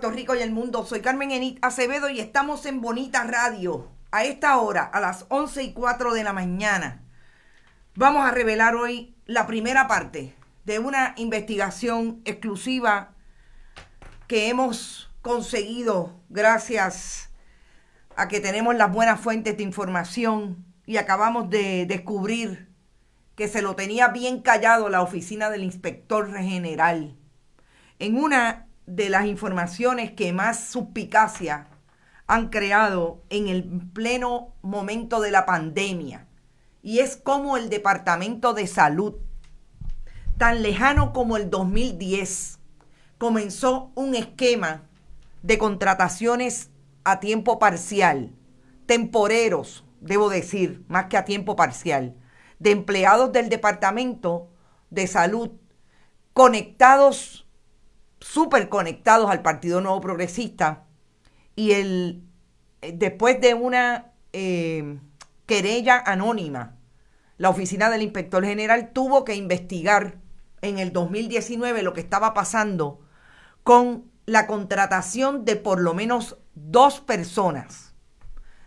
Puerto Rico y el mundo. Soy Carmen Enit Acevedo y estamos en Bonita Radio. A esta hora, a las 11 y 4 de la mañana, vamos a revelar hoy la primera parte de una investigación exclusiva que hemos conseguido gracias a que tenemos las buenas fuentes de información y acabamos de descubrir que se lo tenía bien callado la oficina del inspector general en una de las informaciones que más suspicacia han creado en el pleno momento de la pandemia. Y es como el Departamento de Salud, tan lejano como el 2010, comenzó un esquema de contrataciones a tiempo parcial, temporeros, debo decir, más que a tiempo parcial, de empleados del Departamento de Salud conectados super conectados al Partido Nuevo Progresista y el, eh, después de una eh, querella anónima, la oficina del inspector general tuvo que investigar en el 2019 lo que estaba pasando con la contratación de por lo menos dos personas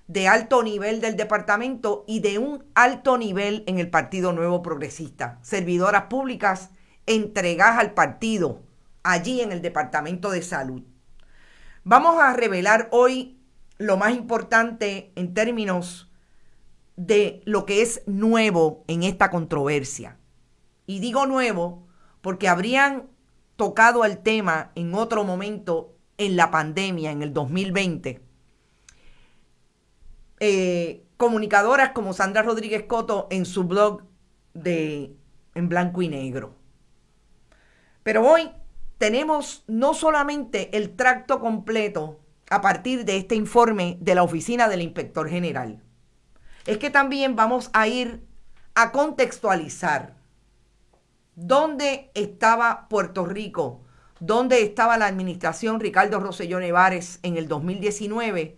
de alto nivel del departamento y de un alto nivel en el Partido Nuevo Progresista, servidoras públicas entregadas al partido allí en el Departamento de Salud. Vamos a revelar hoy lo más importante en términos de lo que es nuevo en esta controversia. Y digo nuevo porque habrían tocado el tema en otro momento en la pandemia, en el 2020. Eh, comunicadoras como Sandra Rodríguez Coto en su blog de En Blanco y Negro. Pero hoy tenemos no solamente el tracto completo a partir de este informe de la oficina del inspector general, es que también vamos a ir a contextualizar dónde estaba Puerto Rico, dónde estaba la administración Ricardo Rosellón Nevares en el 2019,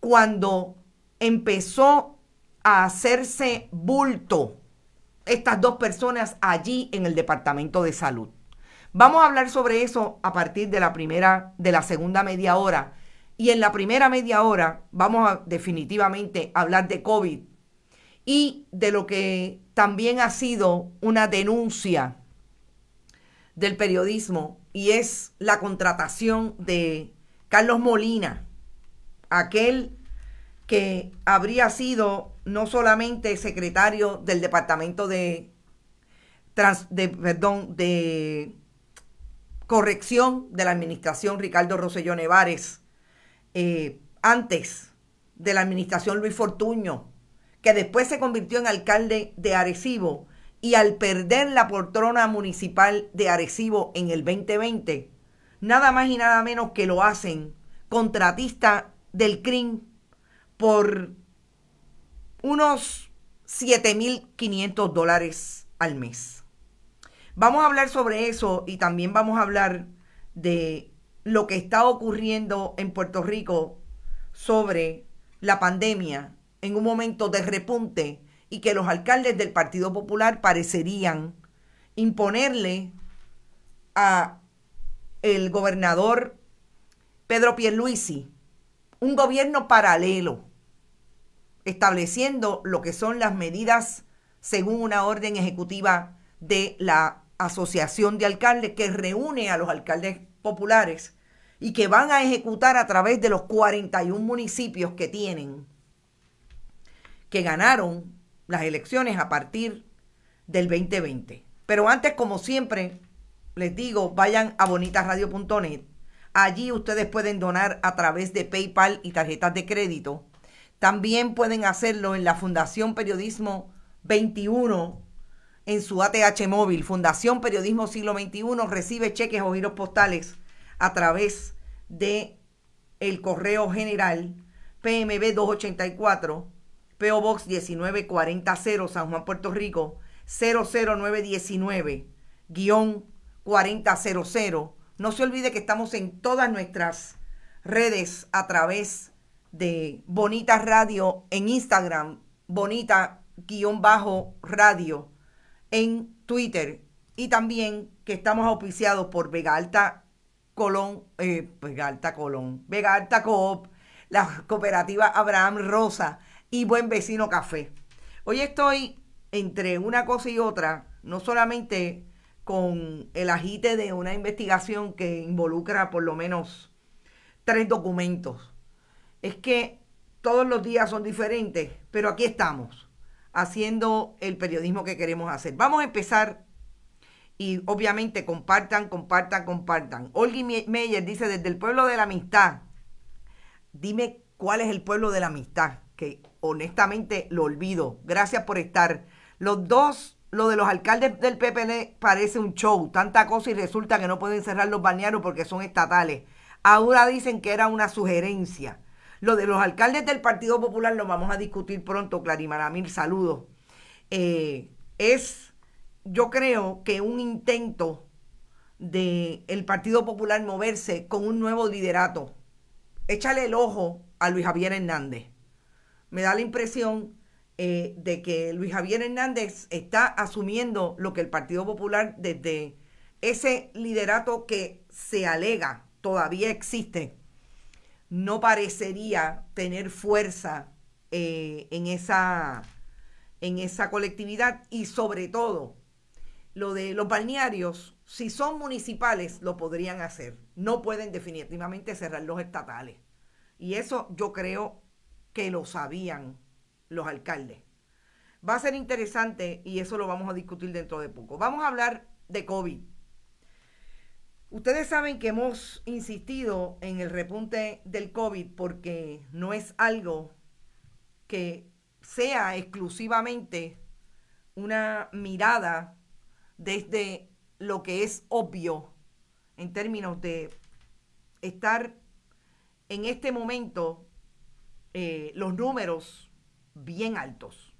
cuando empezó a hacerse bulto estas dos personas allí en el Departamento de Salud. Vamos a hablar sobre eso a partir de la primera, de la segunda media hora. Y en la primera media hora vamos a definitivamente hablar de COVID y de lo que también ha sido una denuncia del periodismo y es la contratación de Carlos Molina, aquel que habría sido no solamente secretario del Departamento de, trans, de perdón, de corrección de la administración Ricardo Rosselló Nevares, eh, antes de la administración Luis Fortuño, que después se convirtió en alcalde de Arecibo y al perder la poltrona municipal de Arecibo en el 2020, nada más y nada menos que lo hacen contratista del CRIM por unos 7.500 dólares al mes. Vamos a hablar sobre eso y también vamos a hablar de lo que está ocurriendo en Puerto Rico sobre la pandemia en un momento de repunte y que los alcaldes del Partido Popular parecerían imponerle a el gobernador Pedro Pierluisi un gobierno paralelo estableciendo lo que son las medidas según una orden ejecutiva de la asociación de alcaldes que reúne a los alcaldes populares y que van a ejecutar a través de los 41 municipios que tienen, que ganaron las elecciones a partir del 2020. Pero antes, como siempre, les digo, vayan a bonitasradio.net. Allí ustedes pueden donar a través de PayPal y tarjetas de crédito. También pueden hacerlo en la Fundación Periodismo 21 en su ATH móvil. Fundación Periodismo Siglo XXI recibe cheques o giros postales a través de el correo general PMB 284 PO Box 19400 San Juan, Puerto Rico 00919 4000. No se olvide que estamos en todas nuestras redes a través de Bonita Radio en Instagram, Bonita bajo radio en Twitter y también que estamos auspiciados por Vega Alta Colón, eh, Alta Colón, Vega Alta Coop, la cooperativa Abraham Rosa y Buen Vecino Café. Hoy estoy entre una cosa y otra, no solamente con el agite de una investigación que involucra por lo menos tres documentos. Es que todos los días son diferentes, pero aquí estamos haciendo el periodismo que queremos hacer. Vamos a empezar y obviamente compartan, compartan, compartan. Olgi Meyer dice desde el pueblo de la amistad. Dime cuál es el pueblo de la amistad, que honestamente lo olvido. Gracias por estar. Los dos, lo de los alcaldes del PPD parece un show, tanta cosa y resulta que no pueden cerrar los balnearios porque son estatales. Ahora dicen que era una sugerencia. Lo de los alcaldes del Partido Popular lo vamos a discutir pronto, mil saludos. Eh, es, yo creo que un intento de el Partido Popular moverse con un nuevo liderato. Échale el ojo a Luis Javier Hernández. Me da la impresión eh, de que Luis Javier Hernández está asumiendo lo que el Partido Popular desde ese liderato que se alega todavía existe no parecería tener fuerza eh, en, esa, en esa colectividad y sobre todo lo de los balnearios, si son municipales, lo podrían hacer. No pueden definitivamente cerrar los estatales. Y eso yo creo que lo sabían los alcaldes. Va a ser interesante y eso lo vamos a discutir dentro de poco. Vamos a hablar de COVID. Ustedes saben que hemos insistido en el repunte del COVID porque no es algo que sea exclusivamente una mirada desde lo que es obvio en términos de estar en este momento eh, los números bien altos.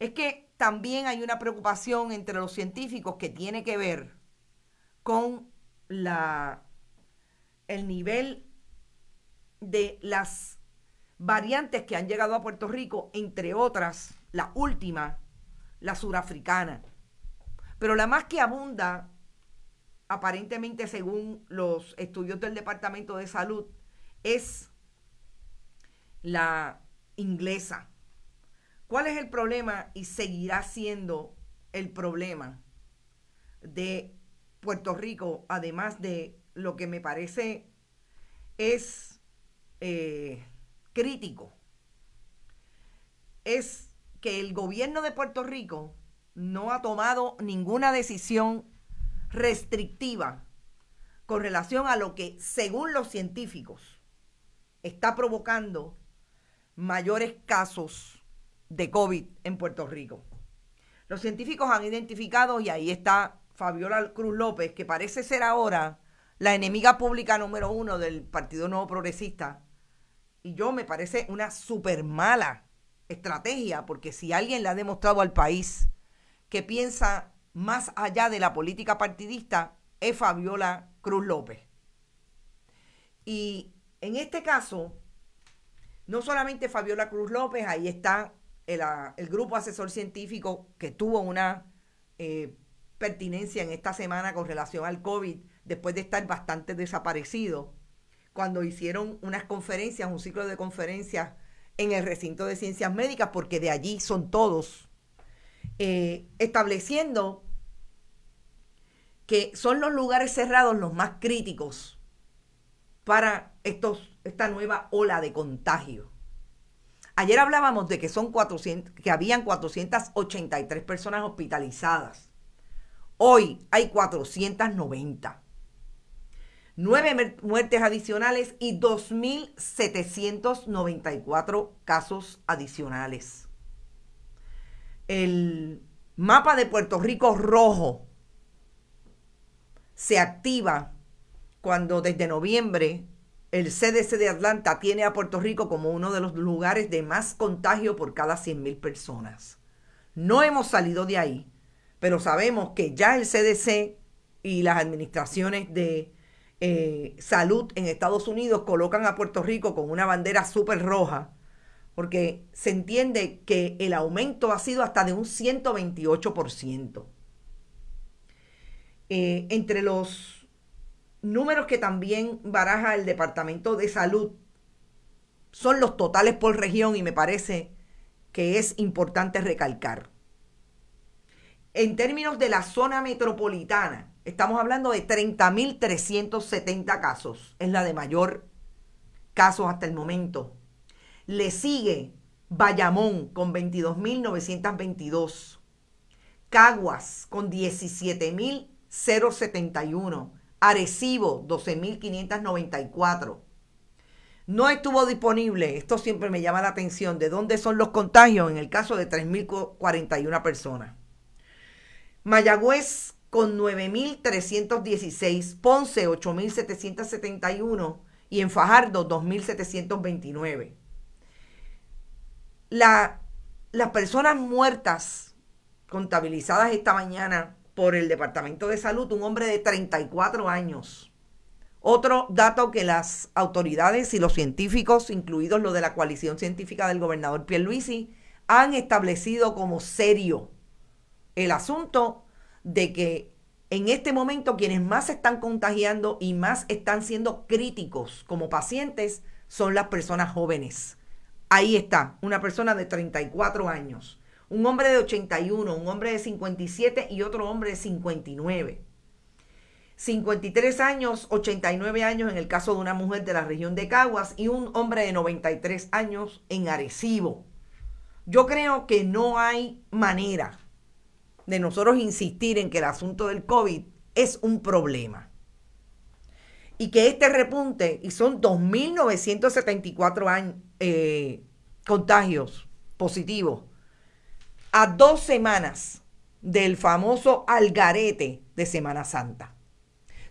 Es que también hay una preocupación entre los científicos que tiene que ver con la, el nivel de las variantes que han llegado a Puerto Rico, entre otras, la última, la surafricana. Pero la más que abunda, aparentemente según los estudios del Departamento de Salud, es la inglesa. ¿Cuál es el problema y seguirá siendo el problema de Puerto Rico, además de lo que me parece es eh, crítico, es que el gobierno de Puerto Rico no ha tomado ninguna decisión restrictiva con relación a lo que, según los científicos, está provocando mayores casos de COVID en Puerto Rico. Los científicos han identificado, y ahí está Fabiola Cruz López, que parece ser ahora la enemiga pública número uno del Partido Nuevo Progresista, y yo me parece una súper mala estrategia, porque si alguien le ha demostrado al país que piensa más allá de la política partidista, es Fabiola Cruz López. Y en este caso, no solamente Fabiola Cruz López, ahí está el, grupo asesor científico que tuvo una eh, pertinencia en esta semana con relación al COVID, después de estar bastante desaparecido, cuando hicieron unas conferencias, un ciclo de conferencias en el recinto de ciencias médicas, porque de allí son todos, eh, estableciendo que son los lugares cerrados los más críticos para estos, esta nueva ola de contagio. Ayer hablábamos de que, son 400, que habían 483 personas hospitalizadas Hoy hay 490. 9 muertes adicionales y 2.794 casos adicionales. El mapa de Puerto Rico rojo se activa cuando desde noviembre el CDC de Atlanta tiene a Puerto Rico como uno de los lugares de más contagio por cada 100.000 personas. No hemos salido de ahí pero sabemos que ya el CDC y las administraciones de eh, salud en Estados Unidos colocan a Puerto Rico con una bandera súper roja, porque se entiende que el aumento ha sido hasta de un 128%. Eh, entre los números que también baraja el Departamento de Salud son los totales por región y me parece que es importante recalcar en términos de la zona metropolitana, estamos hablando de 30.370 casos. Es la de mayor casos hasta el momento. Le sigue Bayamón con 22.922. Caguas con 17.071. Arecibo 12.594. No estuvo disponible, esto siempre me llama la atención, de dónde son los contagios en el caso de 3.041 personas. Mayagüez con 9.316, Ponce 8.771 y en Fajardo 2.729. La, las personas muertas contabilizadas esta mañana por el Departamento de Salud, un hombre de 34 años. Otro dato que las autoridades y los científicos, incluidos los de la coalición científica del gobernador Pierluisi, han establecido como serio el asunto de que en este momento quienes más se están contagiando y más están siendo críticos como pacientes son las personas jóvenes. Ahí está, una persona de 34 años, un hombre de 81, un hombre de 57 y otro hombre de 59. 53 años, 89 años en el caso de una mujer de la región de Caguas y un hombre de 93 años en Arecibo. Yo creo que no hay manera de nosotros insistir en que el asunto del COVID es un problema. Y que este repunte, y son 2.974 eh, contagios positivos, a dos semanas del famoso algarete de Semana Santa.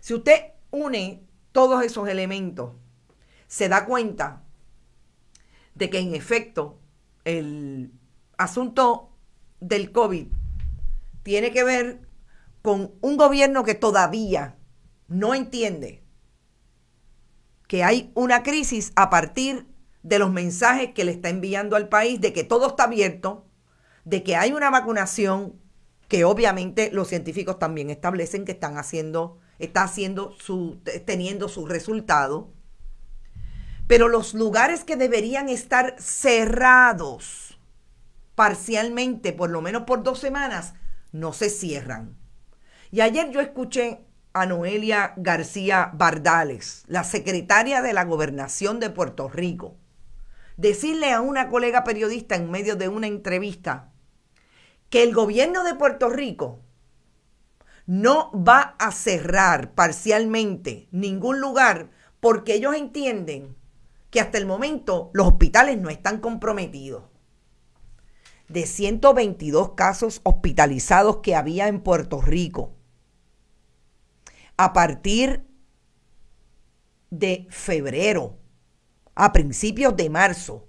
Si usted une todos esos elementos, se da cuenta de que en efecto el asunto del COVID tiene que ver con un gobierno que todavía no entiende que hay una crisis a partir de los mensajes que le está enviando al país de que todo está abierto, de que hay una vacunación que obviamente los científicos también establecen que están haciendo, está haciendo su, teniendo su resultado. Pero los lugares que deberían estar cerrados parcialmente, por lo menos por dos semanas, no se cierran. Y ayer yo escuché a Noelia García Bardales, la secretaria de la gobernación de Puerto Rico, decirle a una colega periodista en medio de una entrevista que el gobierno de Puerto Rico no va a cerrar parcialmente ningún lugar porque ellos entienden que hasta el momento los hospitales no están comprometidos de 122 casos hospitalizados que había en Puerto Rico a partir de febrero, a principios de marzo,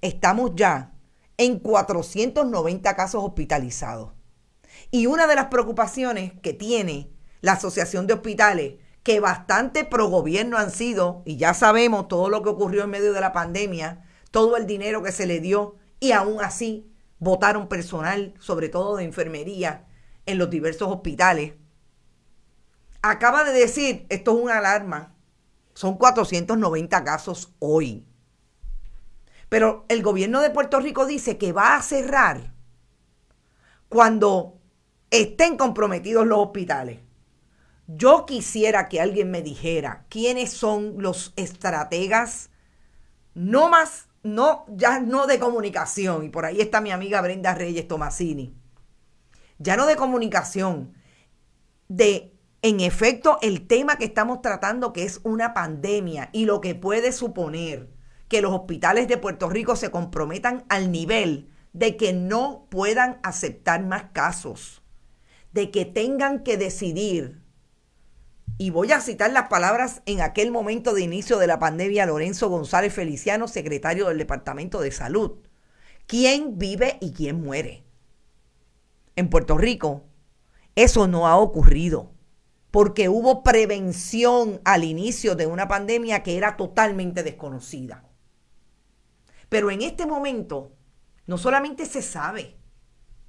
estamos ya en 490 casos hospitalizados. Y una de las preocupaciones que tiene la Asociación de Hospitales, que bastante pro gobierno han sido, y ya sabemos todo lo que ocurrió en medio de la pandemia, todo el dinero que se le dio y aún así votaron personal, sobre todo de enfermería, en los diversos hospitales. Acaba de decir, esto es una alarma, son 490 casos hoy. Pero el gobierno de Puerto Rico dice que va a cerrar cuando estén comprometidos los hospitales. Yo quisiera que alguien me dijera quiénes son los estrategas, no más no, ya no de comunicación, y por ahí está mi amiga Brenda Reyes Tomasini, ya no de comunicación, de en efecto el tema que estamos tratando que es una pandemia y lo que puede suponer que los hospitales de Puerto Rico se comprometan al nivel de que no puedan aceptar más casos, de que tengan que decidir y voy a citar las palabras en aquel momento de inicio de la pandemia, Lorenzo González Feliciano, secretario del Departamento de Salud. ¿Quién vive y quién muere? En Puerto Rico, eso no ha ocurrido, porque hubo prevención al inicio de una pandemia que era totalmente desconocida. Pero en este momento, no solamente se sabe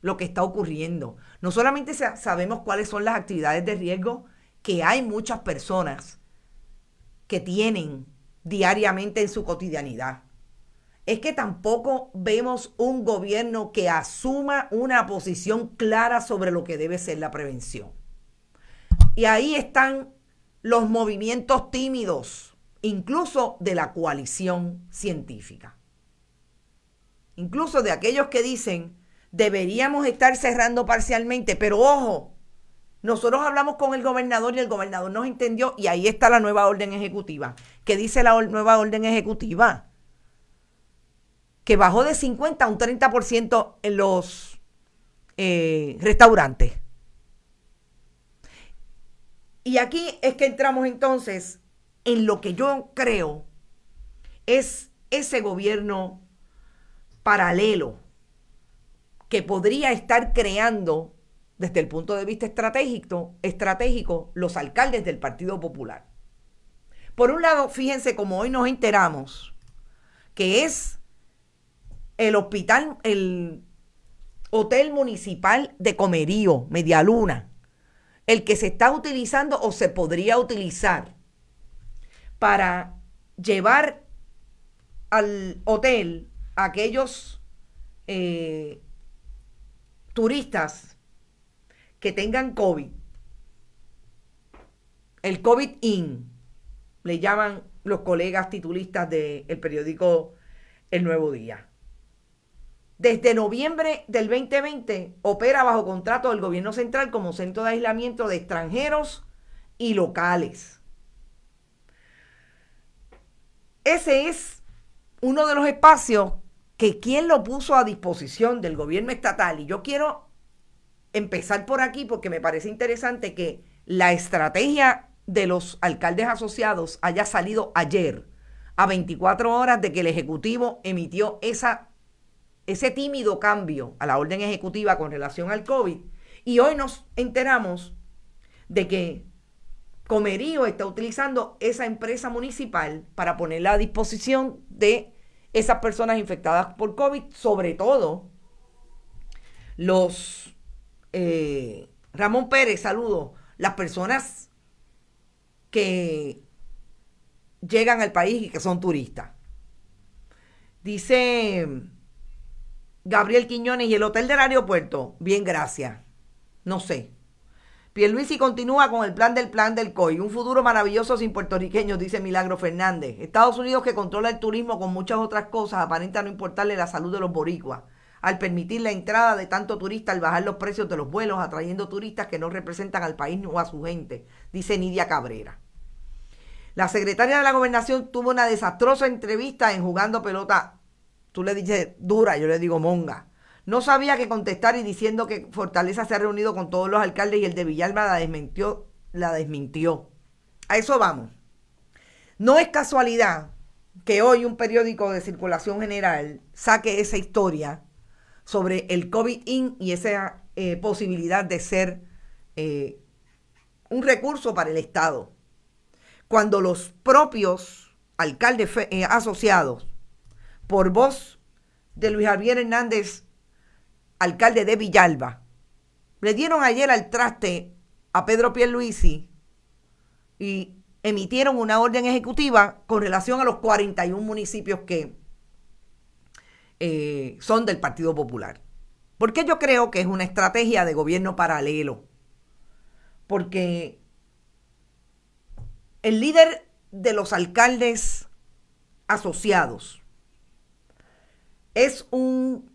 lo que está ocurriendo, no solamente sabemos cuáles son las actividades de riesgo, que hay muchas personas que tienen diariamente en su cotidianidad. Es que tampoco vemos un gobierno que asuma una posición clara sobre lo que debe ser la prevención. Y ahí están los movimientos tímidos, incluso de la coalición científica. Incluso de aquellos que dicen, deberíamos estar cerrando parcialmente, pero ojo, nosotros hablamos con el gobernador y el gobernador nos entendió y ahí está la nueva orden ejecutiva. ¿Qué dice la nueva orden ejecutiva? Que bajó de 50 a un 30% en los eh, restaurantes. Y aquí es que entramos entonces en lo que yo creo es ese gobierno paralelo que podría estar creando desde el punto de vista estratégico, estratégico los alcaldes del Partido Popular. Por un lado, fíjense como hoy nos enteramos que es el hospital, el hotel municipal de Comerío, Medialuna, el que se está utilizando o se podría utilizar para llevar al hotel a aquellos eh, turistas que tengan COVID, el COVID-IN, le llaman los colegas titulistas del periódico El Nuevo Día. Desde noviembre del 2020 opera bajo contrato del gobierno central como centro de aislamiento de extranjeros y locales. Ese es uno de los espacios que quien lo puso a disposición del gobierno estatal. Y yo quiero empezar por aquí porque me parece interesante que la estrategia de los alcaldes asociados haya salido ayer, a 24 horas de que el Ejecutivo emitió esa, ese tímido cambio a la orden ejecutiva con relación al COVID. Y hoy nos enteramos de que Comerío está utilizando esa empresa municipal para ponerla a disposición de esas personas infectadas por COVID, sobre todo los eh, Ramón Pérez, saludo Las personas que llegan al país y que son turistas. Dice Gabriel Quiñones y el hotel del aeropuerto. Bien, gracias. No sé. Pierluisi continúa con el plan del plan del COI. Un futuro maravilloso sin puertorriqueños, dice Milagro Fernández. Estados Unidos que controla el turismo con muchas otras cosas, aparenta no importarle la salud de los boricuas al permitir la entrada de tanto turista, al bajar los precios de los vuelos, atrayendo turistas que no representan al país ni a su gente, dice Nidia Cabrera. La secretaria de la gobernación tuvo una desastrosa entrevista en Jugando Pelota. Tú le dices dura, yo le digo monga. No sabía qué contestar y diciendo que Fortaleza se ha reunido con todos los alcaldes y el de Villalba la desmintió. La desmintió. A eso vamos. No es casualidad que hoy un periódico de circulación general saque esa historia sobre el covid 19 y esa eh, posibilidad de ser eh, un recurso para el Estado. Cuando los propios alcaldes eh, asociados, por voz de Luis Javier Hernández, alcalde de Villalba, le dieron ayer al traste a Pedro Pierluisi y emitieron una orden ejecutiva con relación a los 41 municipios que eh, son del Partido Popular. Porque yo creo que es una estrategia de gobierno paralelo. Porque el líder de los alcaldes asociados es un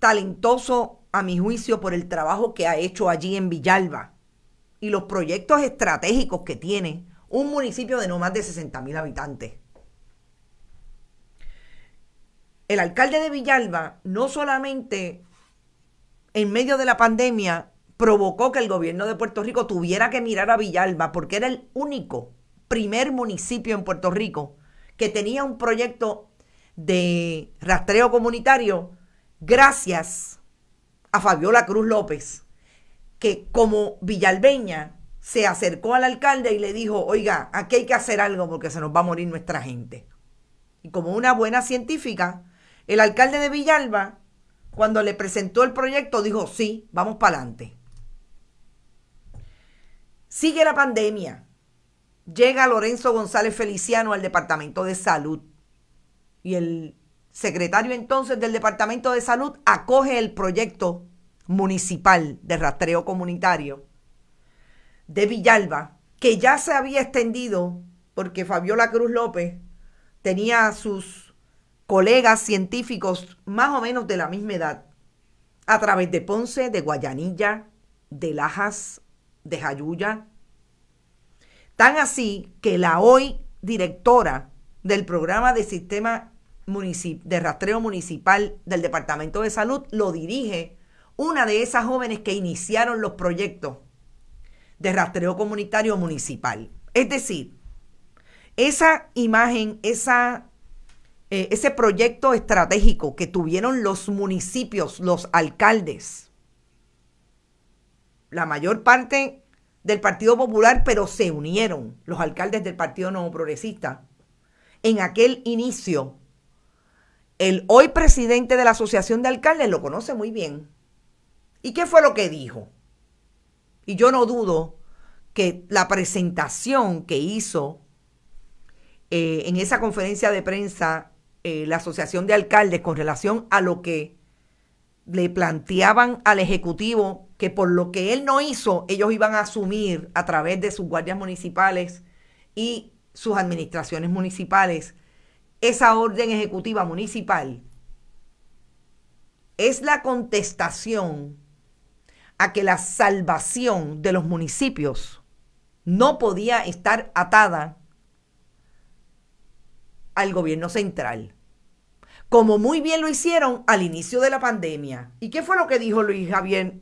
talentoso, a mi juicio, por el trabajo que ha hecho allí en Villalba y los proyectos estratégicos que tiene un municipio de no más de 60.000 mil habitantes. el alcalde de Villalba no solamente en medio de la pandemia provocó que el gobierno de Puerto Rico tuviera que mirar a Villalba porque era el único primer municipio en Puerto Rico que tenía un proyecto de rastreo comunitario gracias a Fabiola Cruz López, que como villalbeña se acercó al alcalde y le dijo, oiga, aquí hay que hacer algo porque se nos va a morir nuestra gente. Y como una buena científica, el alcalde de Villalba, cuando le presentó el proyecto, dijo, sí, vamos para adelante. Sigue la pandemia. Llega Lorenzo González Feliciano al Departamento de Salud. Y el secretario entonces del Departamento de Salud acoge el proyecto municipal de rastreo comunitario de Villalba, que ya se había extendido porque Fabiola Cruz López tenía sus colegas científicos más o menos de la misma edad, a través de Ponce, de Guayanilla, de Lajas, de Jayuya. Tan así que la hoy directora del programa de sistema de rastreo municipal del Departamento de Salud lo dirige una de esas jóvenes que iniciaron los proyectos de rastreo comunitario municipal. Es decir, esa imagen, esa eh, ese proyecto estratégico que tuvieron los municipios, los alcaldes, la mayor parte del Partido Popular, pero se unieron los alcaldes del Partido No Progresista. En aquel inicio, el hoy presidente de la Asociación de Alcaldes lo conoce muy bien. ¿Y qué fue lo que dijo? Y yo no dudo que la presentación que hizo eh, en esa conferencia de prensa eh, la Asociación de Alcaldes con relación a lo que le planteaban al Ejecutivo que por lo que él no hizo, ellos iban a asumir a través de sus guardias municipales y sus administraciones municipales esa orden ejecutiva municipal. Es la contestación a que la salvación de los municipios no podía estar atada al gobierno central, como muy bien lo hicieron al inicio de la pandemia. ¿Y qué fue lo que dijo Luis Javier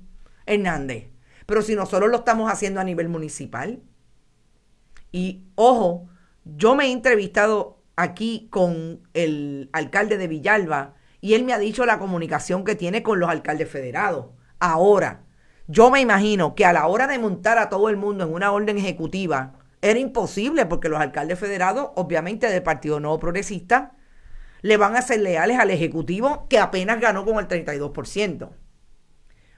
Hernández? Pero si nosotros lo estamos haciendo a nivel municipal. Y ojo, yo me he entrevistado aquí con el alcalde de Villalba y él me ha dicho la comunicación que tiene con los alcaldes federados. Ahora, yo me imagino que a la hora de montar a todo el mundo en una orden ejecutiva, era imposible porque los alcaldes federados, obviamente del Partido no Progresista, le van a ser leales al Ejecutivo que apenas ganó con el 32%.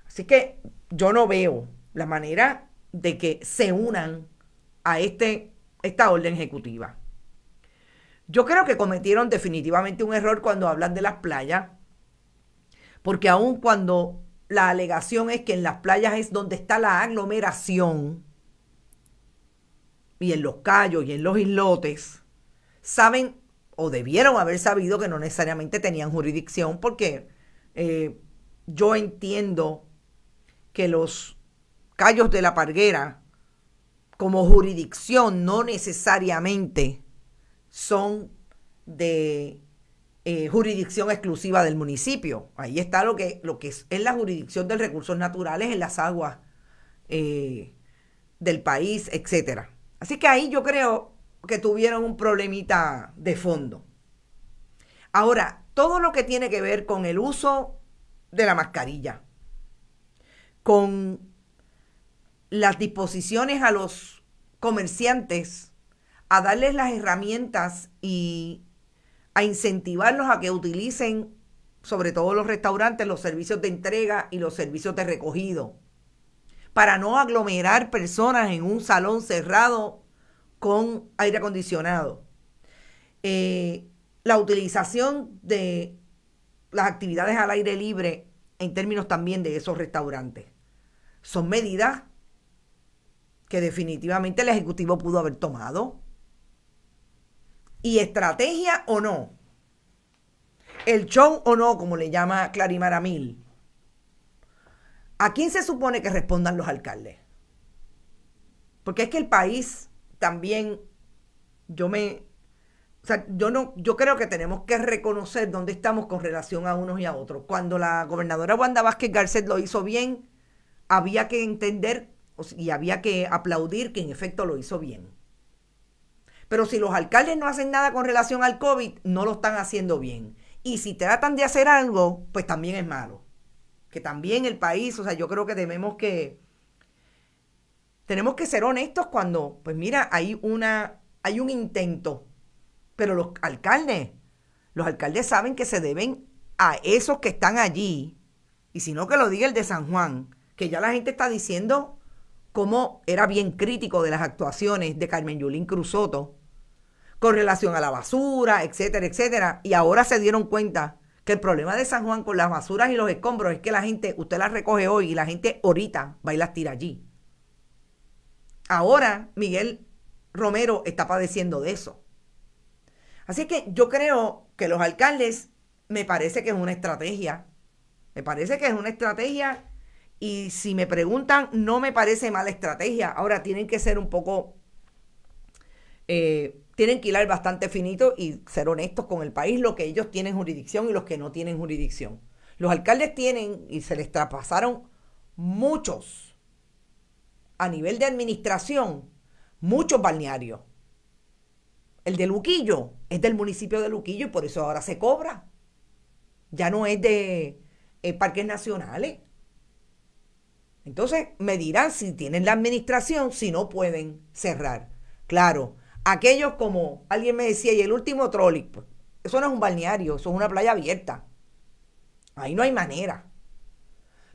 Así que yo no veo la manera de que se unan a este, esta orden ejecutiva. Yo creo que cometieron definitivamente un error cuando hablan de las playas, porque aun cuando la alegación es que en las playas es donde está la aglomeración, y en los callos y en los islotes, saben o debieron haber sabido que no necesariamente tenían jurisdicción porque eh, yo entiendo que los callos de la parguera como jurisdicción no necesariamente son de eh, jurisdicción exclusiva del municipio. Ahí está lo que, lo que es, la jurisdicción de recursos naturales en las aguas eh, del país, etcétera. Así que ahí yo creo que tuvieron un problemita de fondo. Ahora, todo lo que tiene que ver con el uso de la mascarilla, con las disposiciones a los comerciantes a darles las herramientas y a incentivarlos a que utilicen, sobre todo los restaurantes, los servicios de entrega y los servicios de recogido para no aglomerar personas en un salón cerrado con aire acondicionado. Eh, la utilización de las actividades al aire libre en términos también de esos restaurantes. Son medidas que definitivamente el Ejecutivo pudo haber tomado. ¿Y estrategia o no? El chón o no, como le llama Clarimaramil ¿A quién se supone que respondan los alcaldes? Porque es que el país también, yo me, yo no, yo creo que tenemos que reconocer dónde estamos con relación a unos y a otros. Cuando la gobernadora Wanda Vázquez Garcet lo hizo bien, había que entender y había que aplaudir que en efecto lo hizo bien. Pero si los alcaldes no hacen nada con relación al COVID, no lo están haciendo bien. Y si tratan de hacer algo, pues también es malo que también el país, o sea, yo creo que debemos que, tenemos que ser honestos cuando, pues mira, hay una, hay un intento, pero los alcaldes, los alcaldes saben que se deben a esos que están allí, y si no que lo diga el de San Juan, que ya la gente está diciendo cómo era bien crítico de las actuaciones de Carmen Yulín Cruzoto con relación a la basura, etcétera, etcétera, y ahora se dieron cuenta que el problema de San Juan con las basuras y los escombros es que la gente, usted las recoge hoy y la gente ahorita va y las tira allí. Ahora Miguel Romero está padeciendo de eso. Así que yo creo que los alcaldes, me parece que es una estrategia. Me parece que es una estrategia y si me preguntan, no me parece mala estrategia. Ahora tienen que ser un poco eh, tienen que hilar bastante finito y ser honestos con el país, lo que ellos tienen jurisdicción y los que no tienen jurisdicción. Los alcaldes tienen, y se les traspasaron muchos, a nivel de administración, muchos balnearios. El de Luquillo es del municipio de Luquillo y por eso ahora se cobra. Ya no es de eh, parques nacionales. Entonces me dirán si tienen la administración, si no pueden cerrar. Claro, aquellos como alguien me decía, y el último troll pues, eso no es un balneario, eso es una playa abierta. Ahí no hay manera.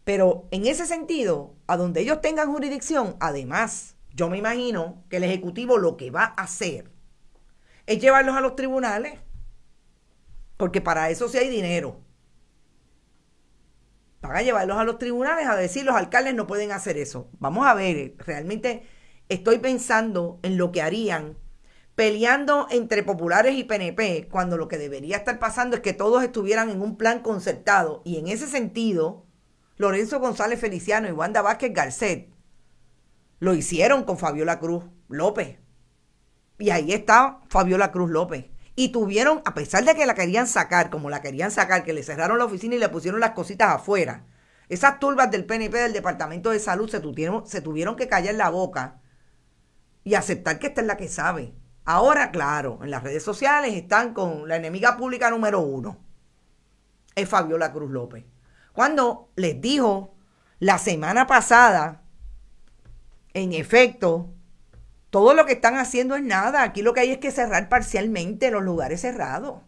Pero en ese sentido, a donde ellos tengan jurisdicción, además, yo me imagino que el Ejecutivo lo que va a hacer es llevarlos a los tribunales, porque para eso sí hay dinero. Van a llevarlos a los tribunales a decir los alcaldes no pueden hacer eso. Vamos a ver, realmente estoy pensando en lo que harían peleando entre populares y PNP, cuando lo que debería estar pasando es que todos estuvieran en un plan concertado. Y en ese sentido, Lorenzo González Feliciano y Wanda Vázquez Garcet lo hicieron con Fabiola Cruz López. Y ahí está Fabiola Cruz López. Y tuvieron, a pesar de que la querían sacar, como la querían sacar, que le cerraron la oficina y le pusieron las cositas afuera, esas turbas del PNP del Departamento de Salud se tuvieron, se tuvieron que callar la boca y aceptar que esta es la que sabe Ahora, claro, en las redes sociales están con la enemiga pública número uno, es Fabiola Cruz López. Cuando les dijo la semana pasada, en efecto, todo lo que están haciendo es nada. Aquí lo que hay es que cerrar parcialmente los lugares cerrados.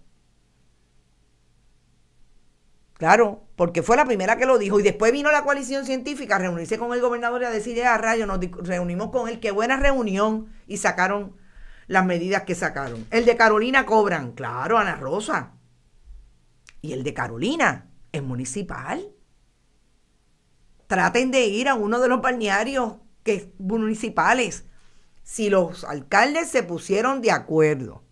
Claro, porque fue la primera que lo dijo. Y después vino la coalición científica a reunirse con el gobernador y a decirle a ah, Rayo, nos reunimos con él, qué buena reunión. Y sacaron las medidas que sacaron. El de Carolina cobran, claro, Ana Rosa. Y el de Carolina es municipal. Traten de ir a uno de los balnearios que, municipales. Si los alcaldes se pusieron de acuerdo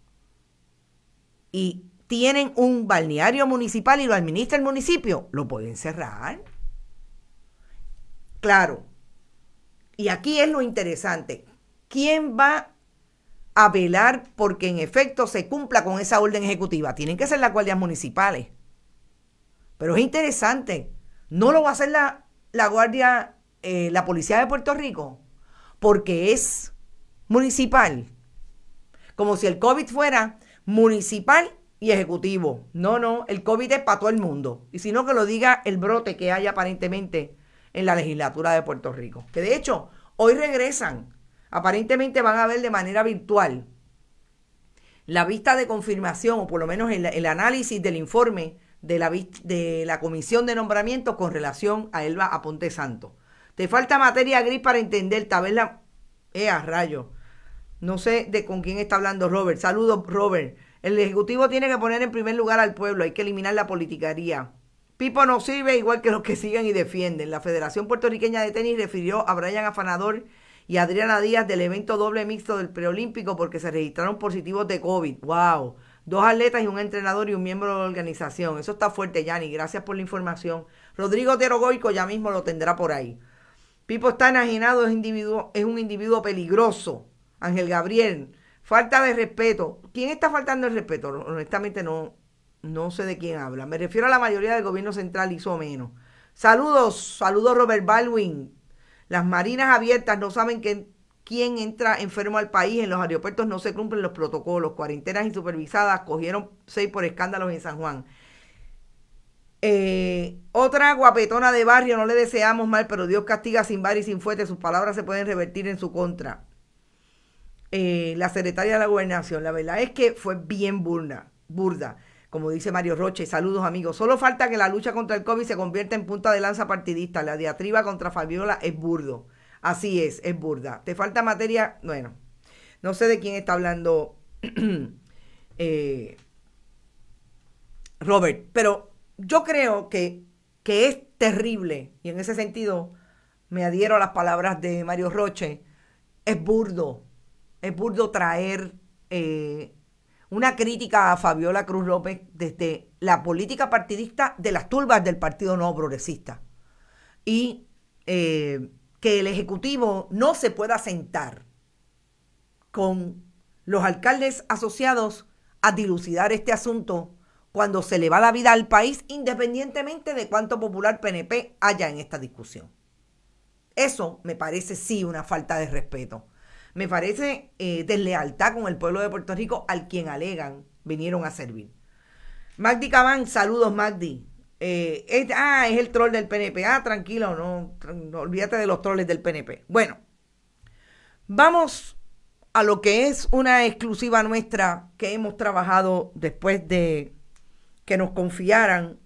y tienen un balneario municipal y lo administra el municipio, lo pueden cerrar. Claro. Y aquí es lo interesante. ¿Quién va apelar porque en efecto se cumpla con esa orden ejecutiva. Tienen que ser las guardias municipales. Pero es interesante, no lo va a hacer la, guardia, eh, la policía de Puerto Rico, porque es municipal. Como si el COVID fuera municipal y ejecutivo. No, no, el COVID es para todo el mundo. Y si no, que lo diga el brote que hay aparentemente en la legislatura de Puerto Rico. Que de hecho, hoy regresan aparentemente van a ver de manera virtual la vista de confirmación, o por lo menos el, análisis del informe de la, de la comisión de nombramiento con relación a Elba Aponte Santo. Te falta materia gris para entender, tabela... ¡Ea, eh, rayo. No sé de con quién está hablando Robert. Saludos, Robert. El Ejecutivo tiene que poner en primer lugar al pueblo, hay que eliminar la politicaría. Pipo no sirve igual que los que siguen y defienden. La Federación Puertorriqueña de Tenis refirió a Brian Afanador y Adriana Díaz del evento doble mixto del preolímpico porque se registraron positivos de COVID. ¡Wow! Dos atletas y un entrenador y un miembro de la organización. Eso está fuerte, Yanni. Gracias por la información. Rodrigo Terogoico ya mismo lo tendrá por ahí. Pipo está enajenado, es, individuo, es un individuo peligroso. Ángel Gabriel, falta de respeto. ¿Quién está faltando el respeto? Honestamente no, no sé de quién habla. Me refiero a la mayoría del gobierno central, hizo menos. Saludos, saludos Robert Baldwin. Las marinas abiertas no saben que, quién entra enfermo al país. En los aeropuertos no se cumplen los protocolos. Cuarentenas insupervisadas. Cogieron seis por escándalos en San Juan. Eh, otra guapetona de barrio, no le deseamos mal, pero Dios castiga sin bar y sin fuerte. Sus palabras se pueden revertir en su contra. Eh, la secretaria de la gobernación, la verdad es que fue bien burda. Como dice Mario Roche, saludos amigos. Solo falta que la lucha contra el COVID se convierta en punta de lanza partidista. La diatriba contra Fabiola es burdo. Así es, es burda. Te falta materia, bueno, no sé de quién está hablando eh, Robert, pero yo creo que, es terrible, y en ese sentido me adhiero a las palabras de Mario Roche, es burdo, es burdo traer eh, una crítica a Fabiola Cruz López desde la política partidista de las turbas del Partido No Progresista. Y eh, que el Ejecutivo no se pueda sentar con los alcaldes asociados a dilucidar este asunto cuando se le va la vida al país, independientemente de cuánto popular PNP haya en esta discusión. Eso me parece sí una falta de respeto me parece eh, deslealtad con el pueblo de Puerto Rico al quien alegan vinieron a servir. Magdi Cabán, saludos Magdi. Eh, ah, es el troll del PNP. Ah, tranquilo, no, olvídate de los troles del PNP. Bueno, vamos a lo que es una exclusiva nuestra que hemos trabajado después de que nos confiaran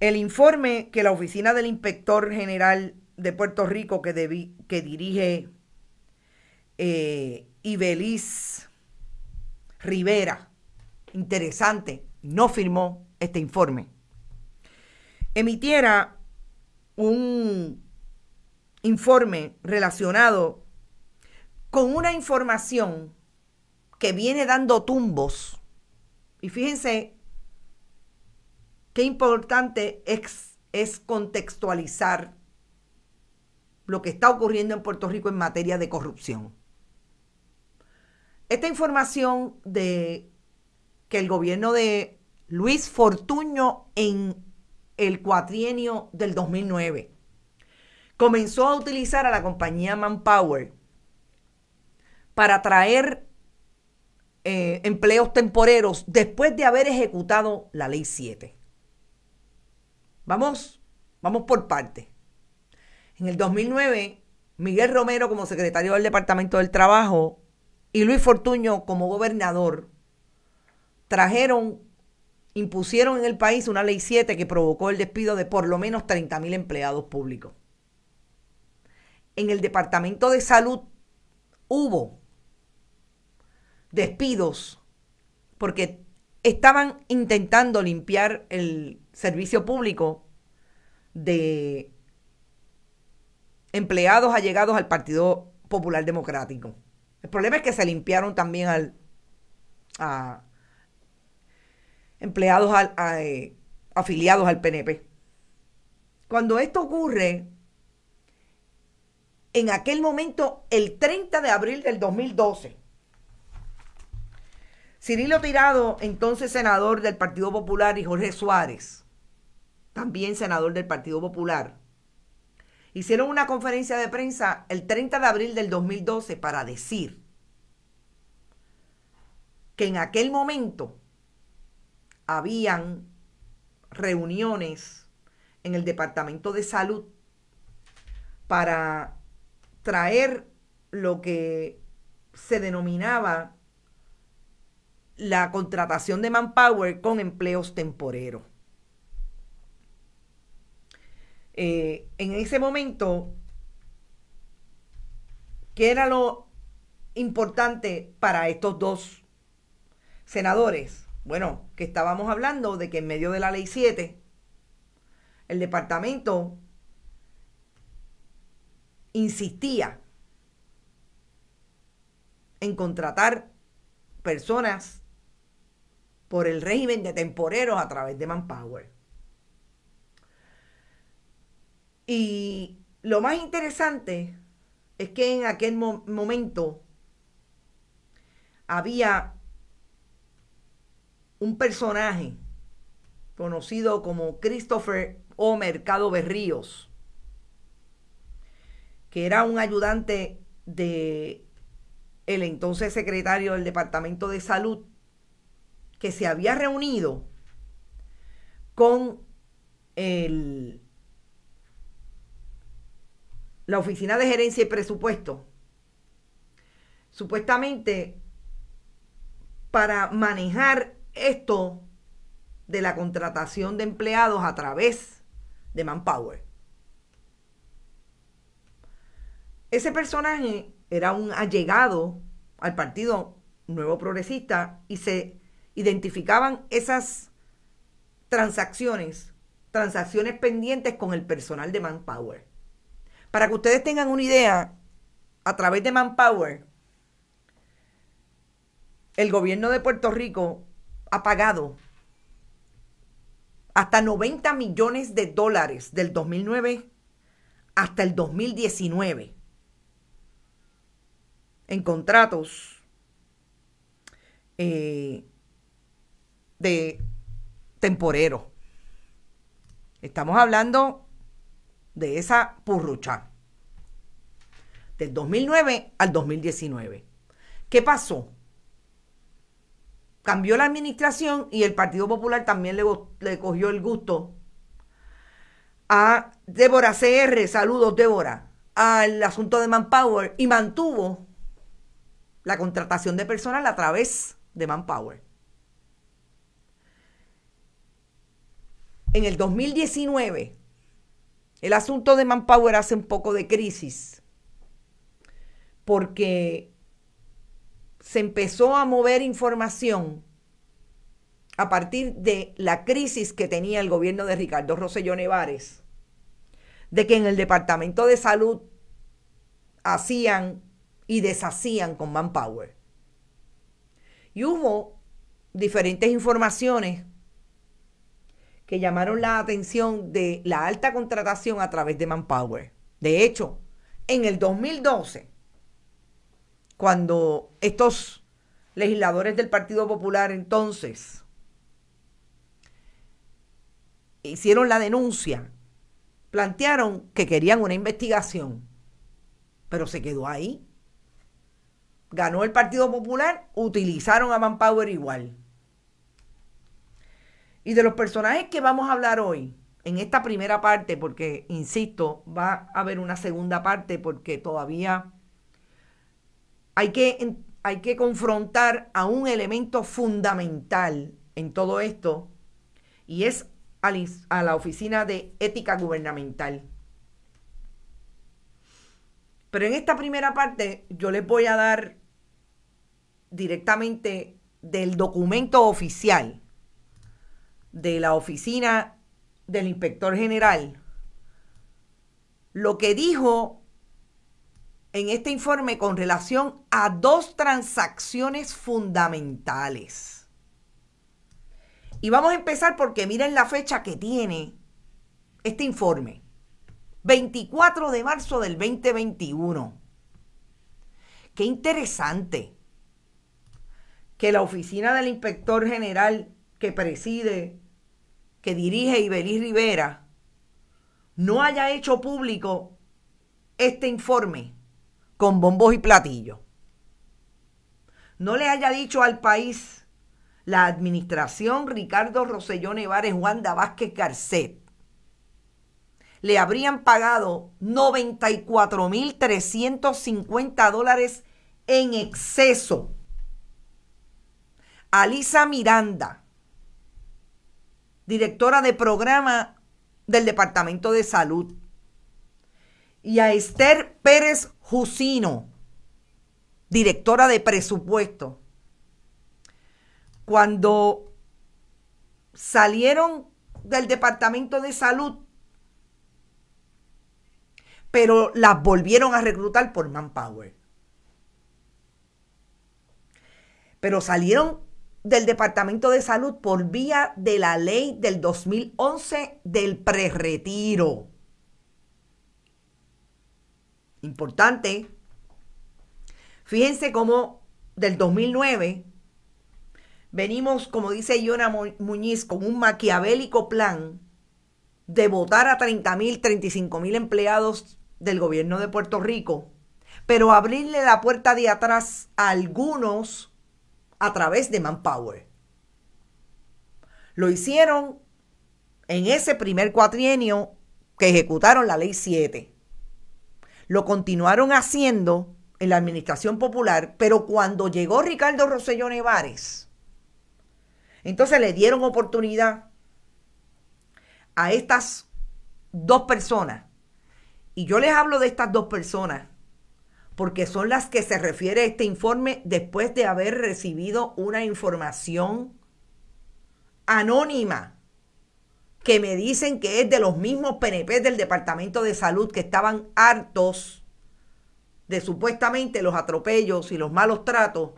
el informe que la oficina del inspector general de Puerto Rico que dirige y eh, Ibeliz Rivera, interesante, no firmó este informe, emitiera un informe relacionado con una información que viene dando tumbos. Y fíjense qué importante es, contextualizar lo que está ocurriendo en Puerto Rico en materia de corrupción. Esta información de que el gobierno de Luis Fortuño en el cuatrienio del 2009 comenzó a utilizar a la compañía Manpower para traer eh, empleos temporeros después de haber ejecutado la ley 7. Vamos, vamos por parte En el 2009, Miguel Romero, como secretario del Departamento del Trabajo, y Luis Fortuño como gobernador trajeron, impusieron en el país una ley 7 que provocó el despido de por lo menos 30 mil empleados públicos. En el Departamento de Salud hubo despidos porque estaban intentando limpiar el servicio público de empleados allegados al Partido Popular Democrático. El problema es que se limpiaron también al, a empleados al, eh, afiliados al PNP. Cuando esto ocurre, en aquel momento, el 30 de abril del 2012, Cirilo Tirado, entonces senador del Partido Popular, y Jorge Suárez, también senador del Partido Popular, hicieron una conferencia de prensa el 30 de abril del 2012 para decir que en aquel momento habían reuniones en el Departamento de Salud para traer lo que se denominaba la contratación de manpower con empleos temporeros. Eh, en ese momento, ¿qué era lo importante para estos dos senadores? Bueno, que estábamos hablando de que en medio de la ley 7, el departamento insistía en contratar personas por el régimen de temporeros a través de Manpower. Y lo más interesante es que en aquel momento había un personaje conocido como Christopher O. Mercado Berríos, que era un ayudante de el entonces secretario del Departamento de Salud, que se había reunido con el la Oficina de Gerencia y Presupuesto, supuestamente para manejar esto de la contratación de empleados a través de Manpower. Ese personaje era un allegado al Partido Nuevo Progresista y se identificaban esas transacciones, transacciones pendientes con el personal de Manpower. Para que ustedes tengan una idea, a través de Manpower, el gobierno de Puerto Rico ha pagado hasta 90 millones de dólares del 2009 hasta el 2019 en contratos eh, de temporero. Estamos hablando de esa purrucha. Del 2009 al 2019. ¿Qué pasó? Cambió la administración y el Partido Popular también le, cogió el gusto a Débora CR, saludos Débora, al asunto de Manpower y mantuvo la contratación de personal a través de Manpower. En el 2019 el asunto de Manpower hace un poco de crisis, porque se empezó a mover información a partir de la crisis que tenía el gobierno de Ricardo Rosselló Nevares, de que en el Departamento de Salud hacían y deshacían con Manpower. Y hubo diferentes informaciones que llamaron la atención de la alta contratación a través de Manpower. De hecho, en el 2012, cuando estos legisladores del Partido Popular entonces hicieron la denuncia, plantearon que querían una investigación, pero se quedó ahí. Ganó el Partido Popular, utilizaron a Manpower igual. Y de los personajes que vamos a hablar hoy, en esta primera parte, porque, insisto, va a haber una segunda parte porque todavía hay que, hay que confrontar a un elemento fundamental en todo esto, y es a la Oficina de Ética Gubernamental. Pero en esta primera parte yo les voy a dar directamente del documento oficial de la oficina del inspector general, lo que dijo en este informe con relación a dos transacciones fundamentales. Y vamos a empezar porque miren la fecha que tiene este informe. 24 de marzo del 2021. Qué interesante que la oficina del inspector general que preside, que dirige Iberí Rivera, no haya hecho público este informe con bombos y platillos. No le haya dicho al país la administración Ricardo Rosselló Nevares Juan Vázquez Garcet. Le habrían pagado 94.350 dólares en exceso. Lisa Miranda, directora de programa del Departamento de Salud, y a Esther Pérez Jusino, directora de presupuesto. Cuando salieron del Departamento de Salud, pero las volvieron a reclutar por Manpower. Pero salieron del Departamento de Salud por vía de la ley del 2011 del preretiro. Importante. Fíjense cómo del 2009 venimos, como dice Yona Muñiz, con un maquiavélico plan de votar a 30.000, mil, mil empleados del gobierno de Puerto Rico, pero abrirle la puerta de atrás a algunos a través de Manpower. Lo hicieron en ese primer cuatrienio que ejecutaron la ley 7. Lo continuaron haciendo en la administración popular, pero cuando llegó Ricardo Rosselló Nevares, entonces le dieron oportunidad a estas dos personas. Y yo les hablo de estas dos personas porque son las que se refiere este informe después de haber recibido una información anónima que me dicen que es de los mismos PNP del Departamento de Salud que estaban hartos de supuestamente los atropellos y los malos tratos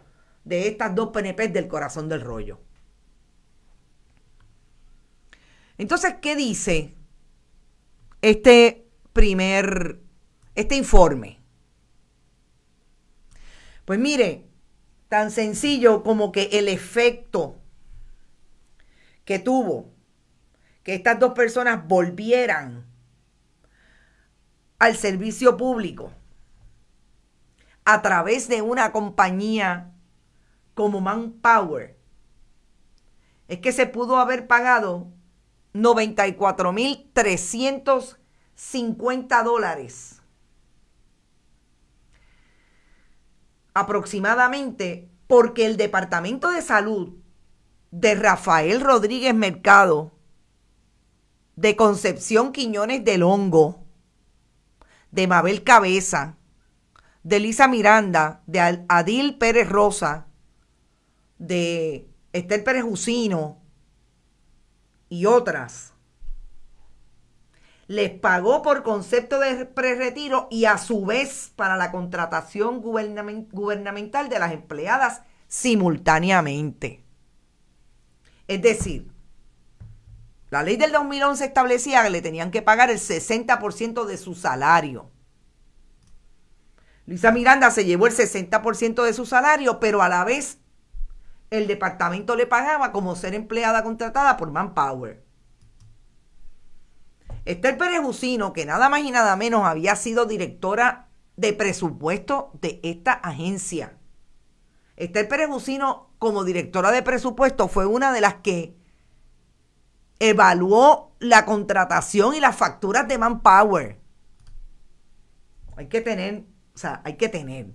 de estas dos PNP del corazón del rollo. Entonces, ¿qué dice este primer, este informe? Pues mire, tan sencillo como que el efecto que tuvo que estas dos personas volvieran al servicio público a través de una compañía como Manpower, es que se pudo haber pagado 94.350 dólares aproximadamente porque el Departamento de Salud de Rafael Rodríguez Mercado, de Concepción Quiñones del Hongo, de Mabel Cabeza, de Lisa Miranda, de Adil Pérez Rosa, de Estel Pérez Jusino y otras les pagó por concepto de preretiro y a su vez para la contratación gubernamental de las empleadas simultáneamente. Es decir, la ley del 2011 establecía que le tenían que pagar el 60% de su salario. Luisa Miranda se llevó el 60% de su salario, pero a la vez el departamento le pagaba como ser empleada contratada por Manpower. Esther Pérez que nada más y nada menos había sido directora de presupuesto de esta agencia. Esther Pérez como directora de presupuesto, fue una de las que evaluó la contratación y las facturas de Manpower. Hay que tener, o sea, hay que tener.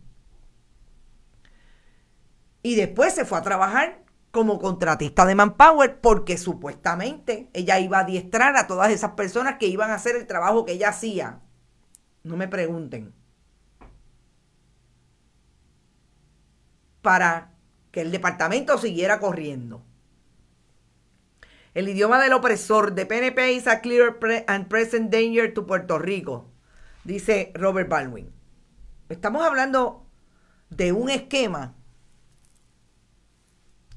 Y después se fue a trabajar como contratista de Manpower porque supuestamente ella iba a adiestrar a todas esas personas que iban a hacer el trabajo que ella hacía. No me pregunten. Para que el departamento siguiera corriendo. El idioma del opresor de PNP is a clear and present danger to Puerto Rico, dice Robert Baldwin. Estamos hablando de un esquema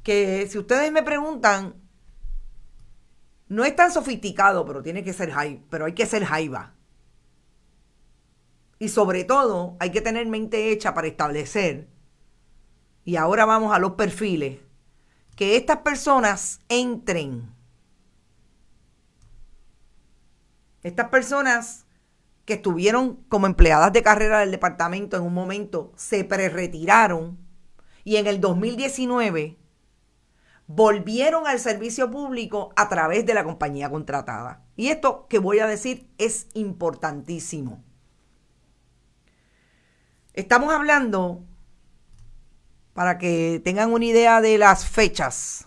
que si ustedes me preguntan, no es tan sofisticado, pero tiene que ser high, pero hay que ser jaiba. Y sobre todo, hay que tener mente hecha para establecer, y ahora vamos a los perfiles, que estas personas entren. Estas personas que estuvieron como empleadas de carrera del departamento en un momento, se preretiraron y en el 2019 volvieron al servicio público a través de la compañía contratada. Y esto que voy a decir es importantísimo. Estamos hablando, para que tengan una idea de las fechas,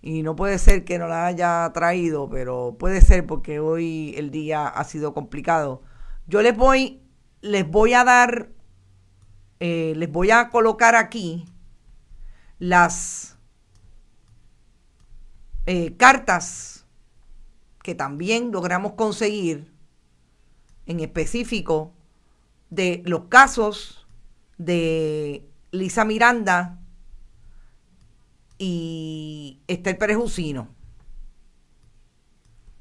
y no puede ser que no la haya traído, pero puede ser porque hoy el día ha sido complicado. Yo les voy, les voy a dar, eh, les voy a colocar aquí las eh, cartas que también logramos conseguir, en específico de los casos de Lisa Miranda y Esther Usino.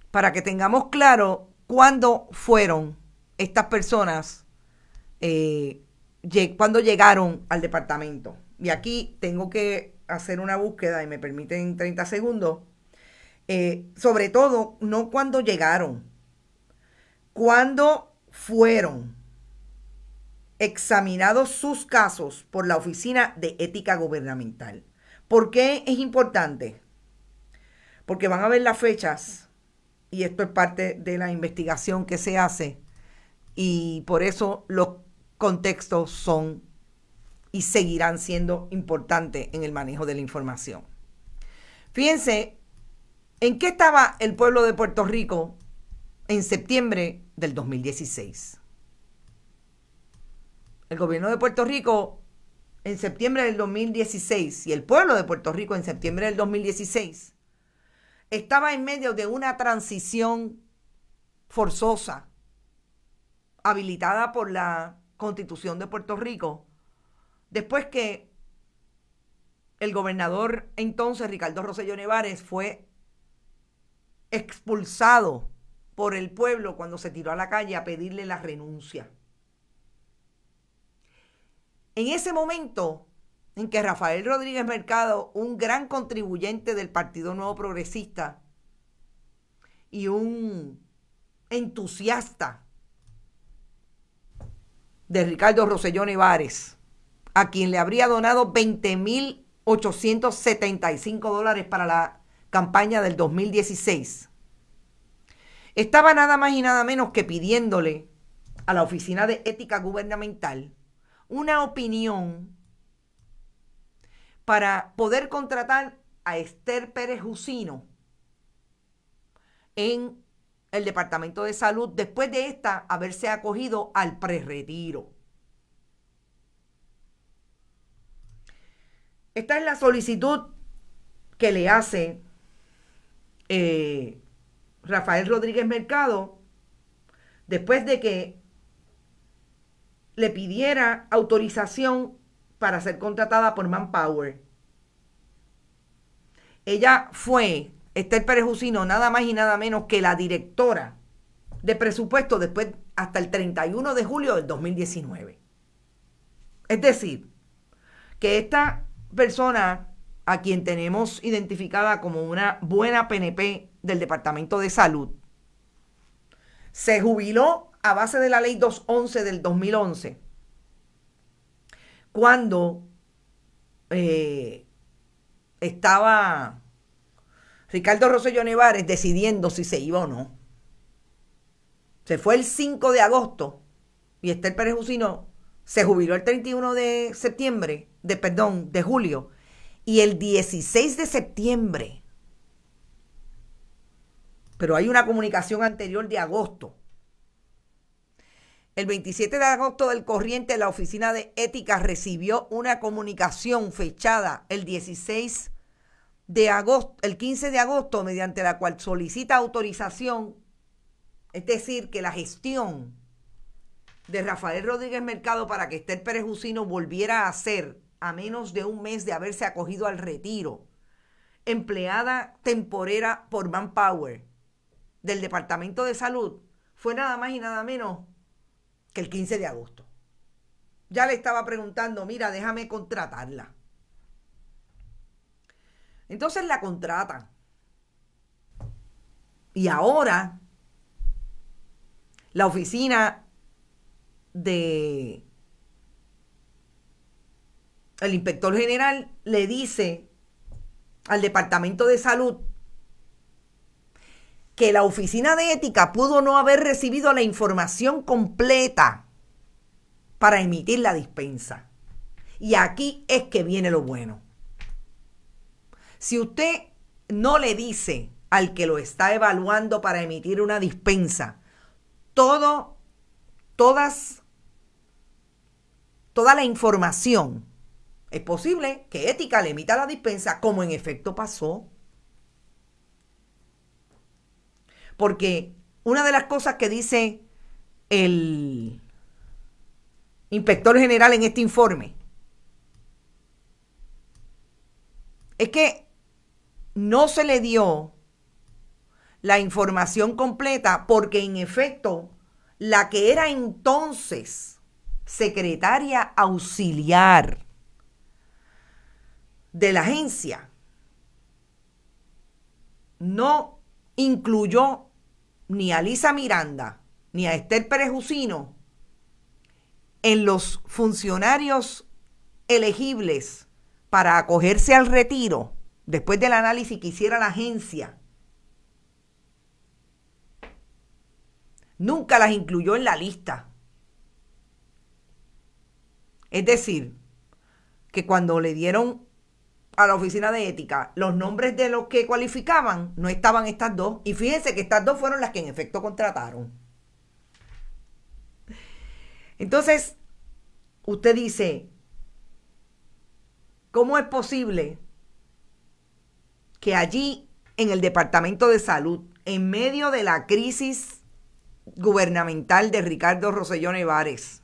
para que tengamos claro cuándo fueron estas personas, cuando eh, cuándo llegaron al departamento. Y aquí tengo que hacer una búsqueda y me permiten 30 segundos eh, sobre todo no cuando llegaron, cuando fueron examinados sus casos por la Oficina de Ética Gubernamental. ¿Por qué es importante? Porque van a ver las fechas y esto es parte de la investigación que se hace y por eso los contextos son y seguirán siendo importantes en el manejo de la información. Fíjense ¿En qué estaba el pueblo de Puerto Rico en septiembre del 2016? El gobierno de Puerto Rico en septiembre del 2016 y el pueblo de Puerto Rico en septiembre del 2016 estaba en medio de una transición forzosa habilitada por la Constitución de Puerto Rico después que el gobernador entonces Ricardo Rosselló Nevares fue expulsado por el pueblo cuando se tiró a la calle a pedirle la renuncia. En ese momento en que Rafael Rodríguez Mercado, un gran contribuyente del Partido Nuevo Progresista y un entusiasta de Ricardo Rosellón Ibares, a quien le habría donado 20.875 dólares para la campaña del 2016, estaba nada más y nada menos que pidiéndole a la Oficina de Ética Gubernamental una opinión para poder contratar a Esther Pérez Jusino en el Departamento de Salud después de esta haberse acogido al preretiro. Esta es la solicitud que le hace eh, Rafael Rodríguez Mercado, después de que le pidiera autorización para ser contratada por Manpower. Ella fue, Esther Pérez nada más y nada menos que la directora de presupuesto después hasta el 31 de julio del 2019. Es decir, que esta persona a quien tenemos identificada como una buena PNP del Departamento de Salud, se jubiló a base de la ley 211 del 2011, cuando eh, estaba Ricardo Rosselló Nevares decidiendo si se iba o no. Se fue el 5 de agosto y Esther Pérez Jusino se jubiló el 31 de septiembre, de perdón, de julio y el 16 de septiembre. Pero hay una comunicación anterior de agosto. El 27 de agosto del corriente, la Oficina de Ética recibió una comunicación fechada el 16 de agosto, el 15 de agosto, mediante la cual solicita autorización, es decir, que la gestión de Rafael Rodríguez Mercado para que Esther Pérez Jusino volviera a ser a menos de un mes de haberse acogido al retiro, empleada temporera por Manpower del Departamento de Salud, fue nada más y nada menos que el 15 de agosto. Ya le estaba preguntando, mira, déjame contratarla. Entonces la contratan. Y ahora la oficina de el inspector general le dice al Departamento de Salud que la Oficina de Ética pudo no haber recibido la información completa para emitir la dispensa. Y aquí es que viene lo bueno. Si usted no le dice al que lo está evaluando para emitir una dispensa todo todas toda la información es posible que ética le emita la dispensa, como en efecto pasó. Porque una de las cosas que dice el inspector general en este informe es que no se le dio la información completa porque en efecto la que era entonces secretaria auxiliar de la agencia no incluyó ni a Lisa Miranda ni a Esther Pérez en los funcionarios elegibles para acogerse al retiro después del análisis que hiciera la agencia. Nunca las incluyó en la lista. Es decir, que cuando le dieron a la oficina de ética los nombres de los que cualificaban, no estaban estas dos. Y fíjense que estas dos fueron las que en efecto contrataron. Entonces, usted dice, ¿cómo es posible que allí, en el Departamento de Salud, en medio de la crisis gubernamental de Ricardo Rosellón Ibares?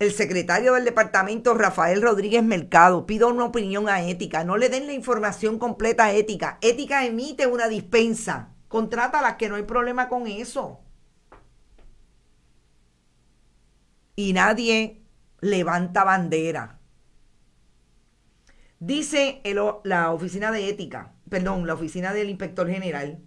el secretario del departamento Rafael Rodríguez Mercado, pido una opinión a Ética, no le den la información completa a Ética, Ética emite una dispensa, la que no hay problema con eso. Y nadie levanta bandera. Dice la oficina de Ética, perdón, la oficina del inspector general,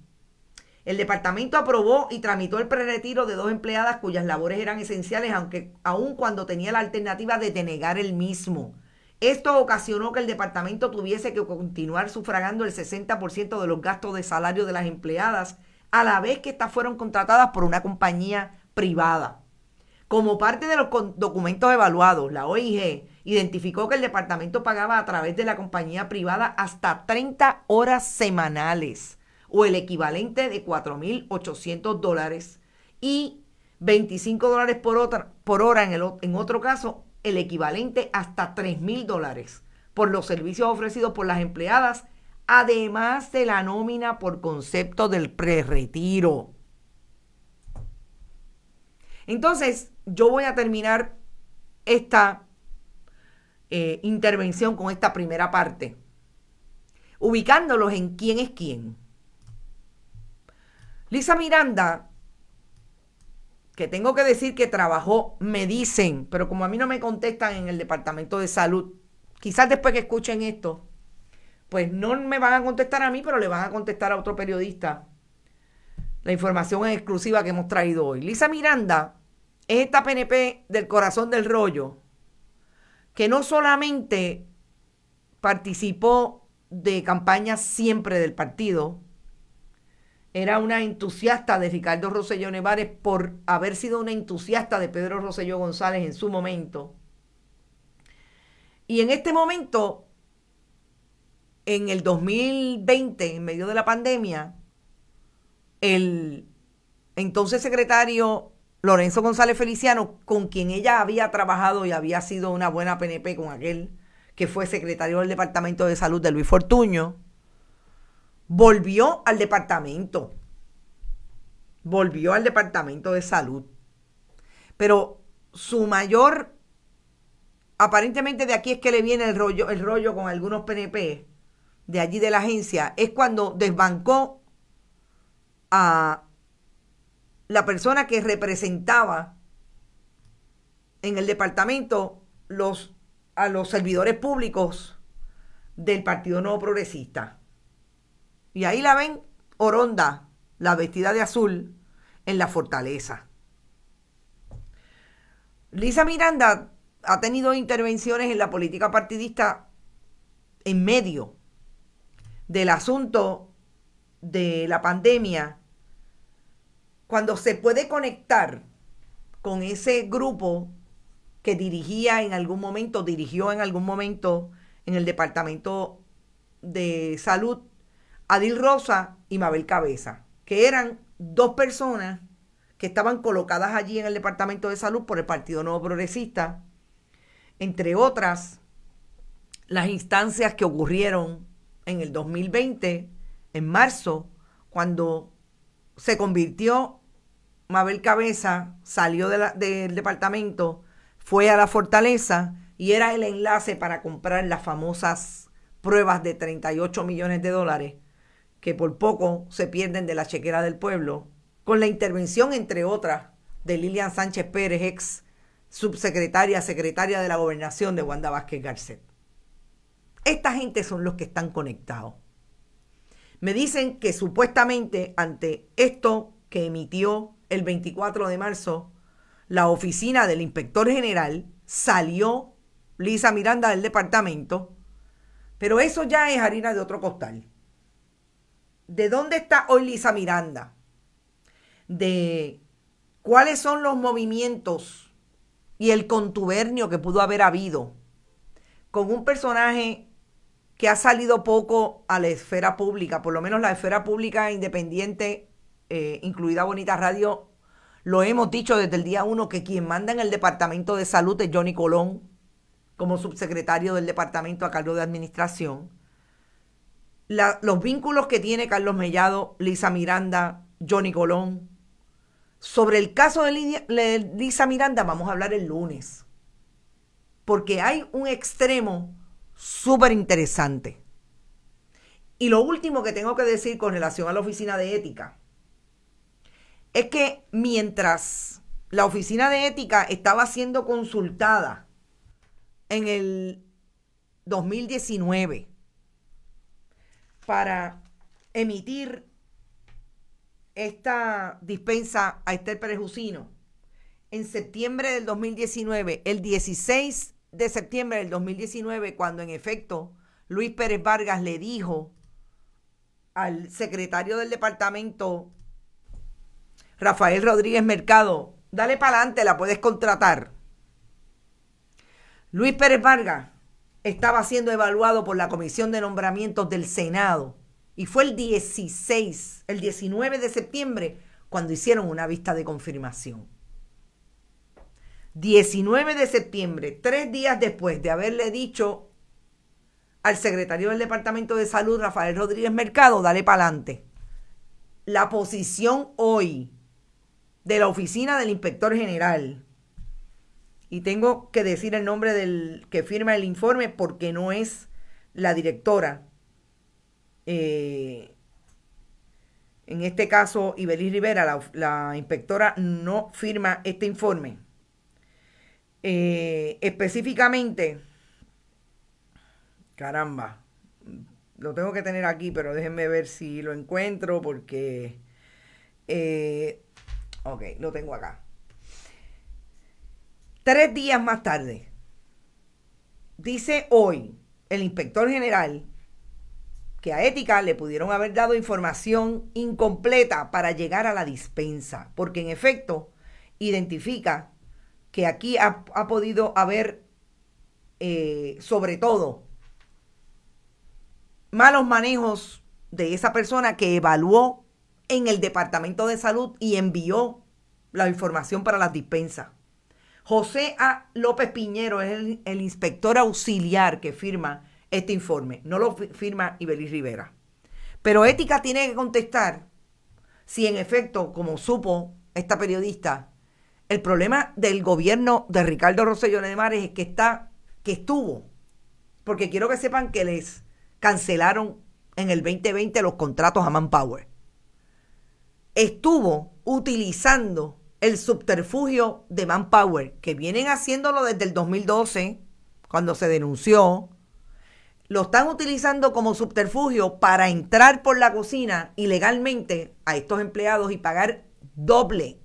el departamento aprobó y tramitó el preretiro de dos empleadas cuyas labores eran esenciales, aunque aun cuando tenía la alternativa de denegar el mismo. Esto ocasionó que el departamento tuviese que continuar sufragando el 60% de los gastos de salario de las empleadas, a la vez que estas fueron contratadas por una compañía privada. Como parte de los documentos evaluados, la OIG identificó que el departamento pagaba a través de la compañía privada hasta 30 horas semanales o el equivalente de 4.800 dólares y 25 dólares por, por hora en, el, en otro caso, el equivalente hasta 3.000 dólares por los servicios ofrecidos por las empleadas, además de la nómina por concepto del preretiro. Entonces, yo voy a terminar esta eh, intervención con esta primera parte, ubicándolos en quién es quién. Lisa Miranda, que tengo que decir que trabajó, me dicen, pero como a mí no me contestan en el Departamento de Salud, quizás después que escuchen esto, pues no me van a contestar a mí, pero le van a contestar a otro periodista. La información es exclusiva que hemos traído hoy. Lisa Miranda es esta PNP del corazón del rollo, que no solamente participó de campañas siempre del partido, era una entusiasta de Ricardo Rosselló Nevares por haber sido una entusiasta de Pedro Rosselló González en su momento. Y en este momento, en el 2020, en medio de la pandemia, el entonces secretario Lorenzo González Feliciano, con quien ella había trabajado y había sido una buena PNP con aquel que fue secretario del Departamento de Salud de Luis Fortuño, volvió al departamento. Volvió al departamento de salud. Pero su mayor, aparentemente de aquí es que le viene el rollo, el rollo con algunos PNP de allí de la agencia, es cuando desbancó a la persona que representaba en el departamento los, a los servidores públicos del Partido Nuevo Progresista. Y ahí la ven Oronda, la vestida de azul, en la fortaleza. Lisa Miranda ha tenido intervenciones en la política partidista en medio del asunto de la pandemia, cuando se puede conectar con ese grupo que dirigía en algún momento, dirigió en algún momento en el Departamento de Salud Adil Rosa y Mabel Cabeza, que eran dos personas que estaban colocadas allí en el Departamento de Salud por el Partido Nuevo Progresista, entre otras las instancias que ocurrieron en el 2020, en marzo, cuando se convirtió Mabel Cabeza, salió del departamento, fue a la fortaleza y era el enlace para comprar las famosas pruebas de 38 millones de dólares que por poco se pierden de la chequera del pueblo, con la intervención, entre otras, de Lilian Sánchez Pérez, ex subsecretaria, secretaria de la gobernación de Wanda Vázquez Garcet. Esta gente son los que están conectados. Me dicen que supuestamente ante esto que emitió el 24 de marzo, la oficina del inspector general salió Lisa Miranda del departamento, pero eso ya es harina de otro costal de dónde está hoy Lisa Miranda, de cuáles son los movimientos y el contubernio que pudo haber habido con un personaje que ha salido poco a la esfera pública, por lo menos la esfera pública independiente, eh, incluida Bonita Radio, lo hemos dicho desde el día uno que quien manda en el Departamento de Salud es Johnny Colón, como subsecretario del Departamento a cargo de Administración los vínculos que tiene Carlos Mellado, Lisa Miranda, Johnny Colón. Sobre el caso de Lisa Miranda vamos a hablar el lunes, porque hay un extremo súper interesante. Y lo último que tengo que decir con relación a la oficina de ética es que mientras la oficina de ética estaba siendo consultada en el 2019 para emitir esta dispensa a Esther Pérez Jusino en septiembre del 2019, el 16 de septiembre del 2019, cuando en efecto Luis Pérez Vargas le dijo al secretario del departamento, Rafael Rodríguez Mercado, dale para adelante, la puedes contratar. Luis Pérez Vargas estaba siendo evaluado por la Comisión de Nombramientos del Senado. Y fue el 16, el 19 de septiembre, cuando hicieron una vista de confirmación. 19 de septiembre, tres días después de haberle dicho al secretario del Departamento de Salud, Rafael Rodríguez Mercado, dale para adelante. La posición hoy de la oficina del inspector general y tengo que decir el nombre del que firma el informe porque no es la directora. Eh, en este caso, Iberis Rivera, la, inspectora, no firma este informe. Eh, específicamente, caramba, lo tengo que tener aquí, pero déjenme ver si lo encuentro porque... Eh, ok, lo tengo acá. Tres días más tarde, dice hoy el inspector general que a Ética le pudieron haber dado información incompleta para llegar a la dispensa, porque en efecto identifica que aquí ha, podido haber, eh, sobre todo, malos manejos de esa persona que evaluó en el Departamento de Salud y envió la información para las dispensas. José A. López Piñero es el, inspector auxiliar que firma este informe. No lo firma Ibelis Rivera. Pero Ética tiene que contestar si en efecto, como supo esta periodista, el problema del gobierno de Ricardo Rossellón de Mares es que está, que estuvo, porque quiero que sepan que les cancelaron en el 2020 los contratos a Manpower. Estuvo utilizando el subterfugio de Manpower, que vienen haciéndolo desde el 2012, cuando se denunció, lo están utilizando como subterfugio para entrar por la cocina ilegalmente a estos empleados y pagar doble,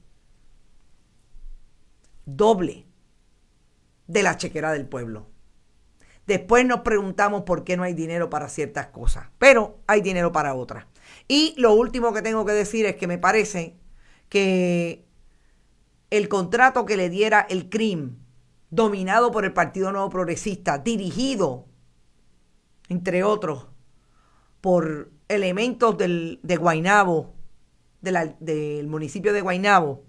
doble de la chequera del pueblo. Después nos preguntamos por qué no hay dinero para ciertas cosas, pero hay dinero para otras. Y lo último que tengo que decir es que me parece que el contrato que le diera el CRIM, dominado por el Partido Nuevo Progresista, dirigido, entre otros, por elementos del, de Guainabo, del municipio de Guainabo,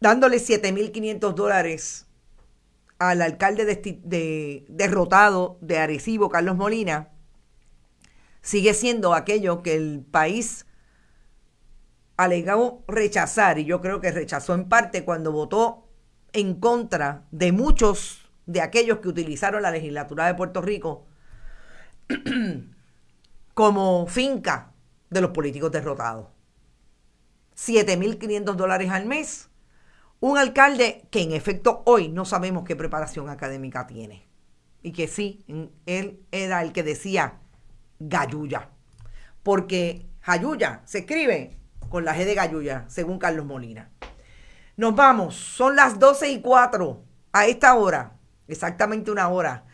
dándole 7.500 dólares al alcalde derrotado de Arecibo, Carlos Molina, sigue siendo aquello que el país alegó rechazar, y yo creo que rechazó en parte cuando votó en contra de muchos de aquellos que utilizaron la legislatura de Puerto Rico como finca de los políticos derrotados. 7.500 dólares al mes. Un alcalde que en efecto hoy no sabemos qué preparación académica tiene. Y que sí, él era el que decía Gayuya. Porque gayuya se escribe con la G de Gayuya, según Carlos Molina. Nos vamos, son las 12 y cuatro, a esta hora, exactamente una hora.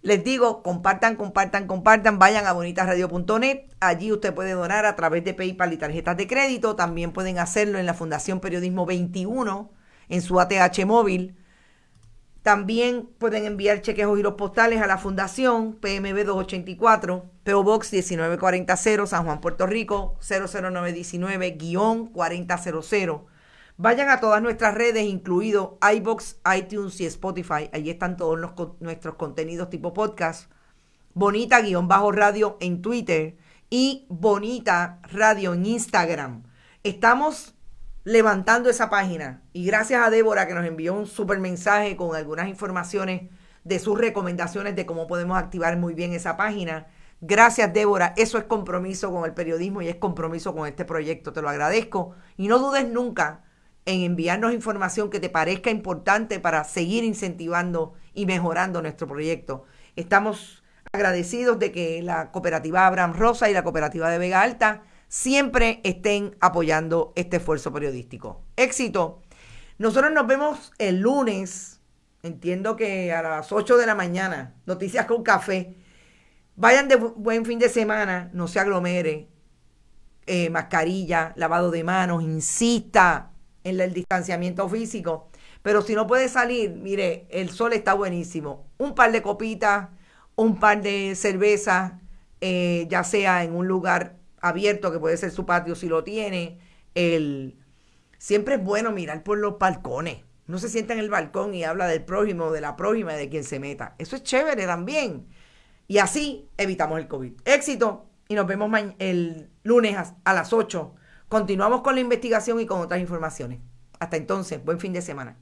Les digo, compartan, compartan, compartan, vayan a bonitasradio.net, allí usted puede donar a través de PayPal y tarjetas de crédito, también pueden hacerlo en la Fundación Periodismo 21, en su ATH móvil, también pueden enviar cheques o giros postales a la Fundación PMB 284, PO Box 1940 San Juan, Puerto Rico 00919-4000. Vayan a todas nuestras redes, incluido iBox, iTunes y Spotify. Allí están todos los, nuestros contenidos tipo podcast. Bonita-radio en Twitter y Bonita Radio en Instagram. Estamos levantando esa página. Y gracias a Débora que nos envió un super mensaje con algunas informaciones de sus recomendaciones de cómo podemos activar muy bien esa página. Gracias Débora, eso es compromiso con el periodismo y es compromiso con este proyecto, te lo agradezco. Y no dudes nunca en enviarnos información que te parezca importante para seguir incentivando y mejorando nuestro proyecto. Estamos agradecidos de que la cooperativa Abraham Rosa y la cooperativa de Vega Alta siempre estén apoyando este esfuerzo periodístico. Éxito. Nosotros nos vemos el lunes, entiendo que a las 8 de la mañana, Noticias con Café. Vayan de buen fin de semana, no se aglomere. Eh, mascarilla, lavado de manos, insista en el distanciamiento físico. Pero si no puede salir, mire, el sol está buenísimo. Un par de copitas, un par de cervezas, eh, ya sea en un lugar abierto que puede ser su patio si lo tiene. El, siempre es bueno mirar por los balcones. No se sienta en el balcón y habla del prójimo, de la prójima, de quien se meta. Eso es chévere también. Y así evitamos el COVID. Éxito y nos vemos el lunes a, a las 8. Continuamos con la investigación y con otras informaciones. Hasta entonces, buen fin de semana.